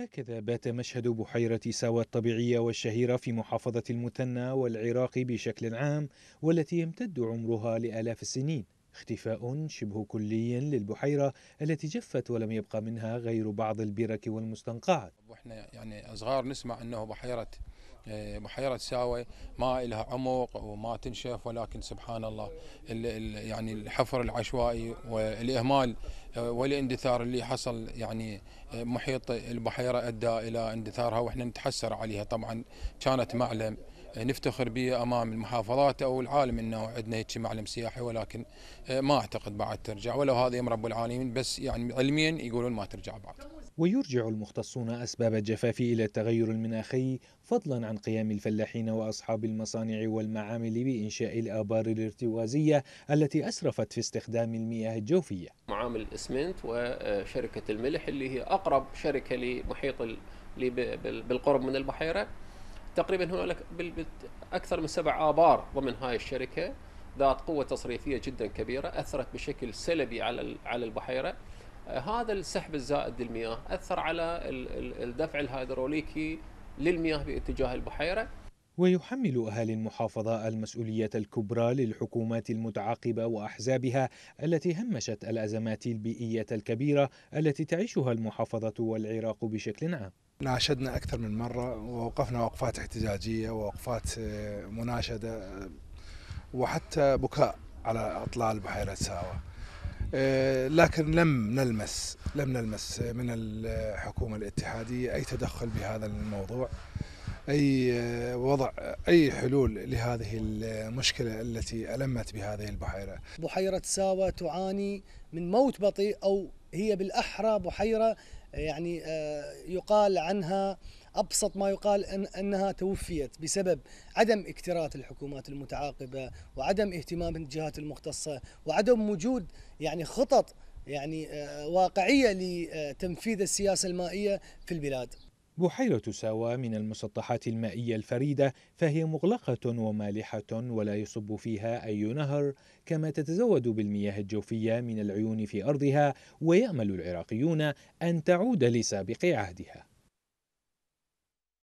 هكذا بات مشهد بحيرة ساوى الطبيعية والشهيرة في محافظة المثنى والعراق بشكل عام والتي يمتد عمرها لآلاف السنين اختفاء شبه كلي للبحيرة التي جفت ولم يبقى منها غير بعض البرك والمستنقعات واحنا يعني صغار نسمع انه بحيرة إيه، بحيره ساوي ما لها عمق وما تنشف ولكن سبحان الله الـ الـ يعني الحفر العشوائي والاهمال إيه، والاندثار اللي حصل يعني إيه، محيط البحيره ادى الى اندثارها واحنا نتحسر عليها طبعا كانت معلم نفتخر به امام المحافظات او العالم انه عندنا هيك معلم سياحي ولكن آه، ما اعتقد بعد ترجع ولو هذا يوم رب العالمين بس يعني علميا يقولون ما ترجع بعد. ويرجع المختصون اسباب الجفاف الى التغير المناخي فضلا عن قيام الفلاحين واصحاب المصانع والمعامل بانشاء الابار الارتوازيه التي اسرفت في استخدام المياه الجوفيه. معامل الاسمنت وشركه الملح اللي هي اقرب شركه لمحيط بالقرب من البحيره تقريبا هنالك اكثر من سبع ابار ضمن هاي الشركه ذات قوه تصريفيه جدا كبيره اثرت بشكل سلبي على على البحيره آه، هذا السحب الزائد للمياه اثر على الدفع الهيدروليكي للمياه باتجاه البحيره ويحمل أهالي المحافظة المسؤولية الكبرى للحكومات المتعاقبة وأحزابها التي همشت الأزمات البيئية الكبيرة التي تعيشها المحافظة والعراق بشكل عام ناشدنا أكثر من مرة ووقفنا وقفات احتجاجية ووقفات آه، مناشدة آه، وحتى بكاء على أطلال بحيرة ساوة آه، لكن لم نلمس لم نلمس من الحكومة الاتحادية أي تدخل بهذا الموضوع أي وضع أي حلول لهذه المشكلة التي ألمت بهذه البحيرة بحيرة ساوة تعاني من موت بطيء أو هي بالأحرى بحيرة يعني آه، يقال عنها ابسط ما يقال إن انها توفيت بسبب عدم اكتراث الحكومات المتعاقبه وعدم اهتمام الجهات المختصه وعدم وجود يعني خطط يعني آه، واقعيه لتنفيذ السياسه المائيه في البلاد. بحيرة ساوا من المسطحات المائية الفريدة فهي مغلقة ومالحة ولا يصب فيها أي نهر كما تتزود بالمياه الجوفية من العيون في أرضها ويأمل العراقيون أن تعود لسابق عهدها